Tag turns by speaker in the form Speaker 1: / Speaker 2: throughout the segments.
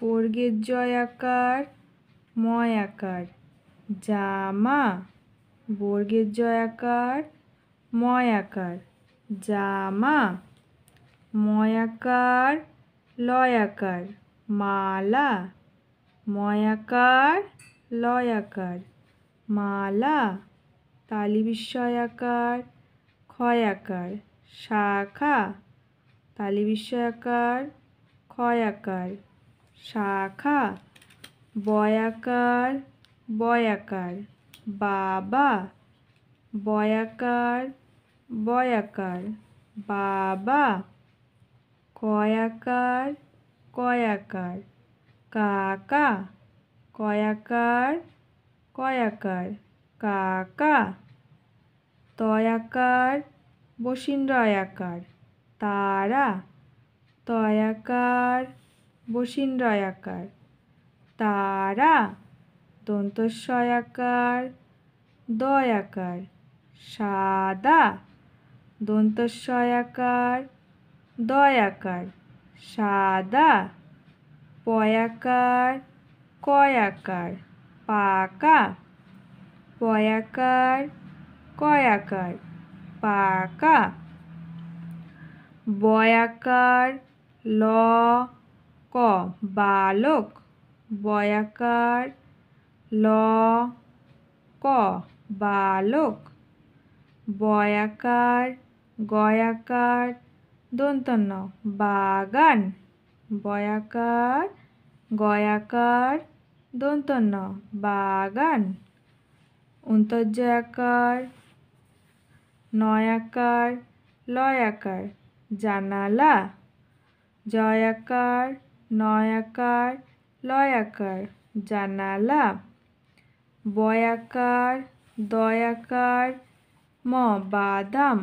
Speaker 1: বর্গের জয় আকার ময় আকার জামা বর্গের জয় আকার ময় আকার জামা ময় আকার লয় আকার মালা ময় আকার লয় আকার মালা তালি বিস্ময় আকার ক্ষয় আকার শাখা তালি বিস্ময় আকার ক্ষয় আকার শাখা বয়াকার বয়াকার বাবা বয়াকার বয়াকার বাবা কয়াকার কয়াকার কাকা কয়াকার কয়াকার কাকা তয়াকার বসিন্দ্রয়াকার তারা তয়াকার বসিন্ডয় আকার তারা দন্তস্বয় আকার দয় আকার সাদা দন্তস্বয় আকার দয় আকার সাদা পয়াকার কয়াকার পাকা পয়াকার কয়াকার পাকা বয়াকার ল ক বালক বয়াকার ল ক বালক বয়াকার গয়াকার দন্তন্য বাগান বয়াকার গয়াকার দন্তন্য বাগান অন্তর্জয়াকার নয়াকার লয়াকার জানালা জয়াকার নয়াকার লয়াকার জানালা বয়াকার দয়াকার ম বাদাম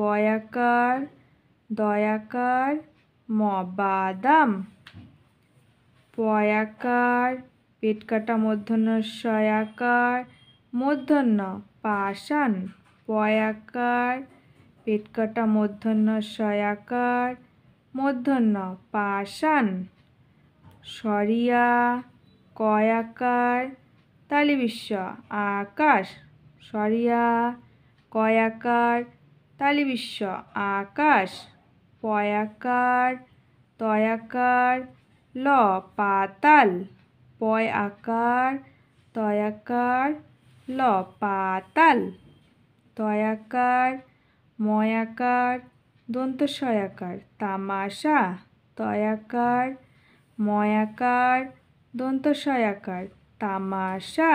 Speaker 1: বয়াকার দয়াকার ম বাদাম পয়াকার পেট কাটা মধ্যন্য সয়াকার মধ্যন্য পাষাণ পয়াকার পেট কাটা মধ্যন্য সয়াকার মূর্ধন্য পাষাণ সরিয়া কয়াকার বিশ্ব আকাশ সরিয়া কয়াকার বিশ্ব আকাশ পয়াকার তয়াকার ল পাতাল পয় আকার তয়াকার ল পাতাল তয়াকার ময়াকার দন্ত সয়াকার তামাশা তয়াকার ময়াকার দন্ত সয়াকার তামাশা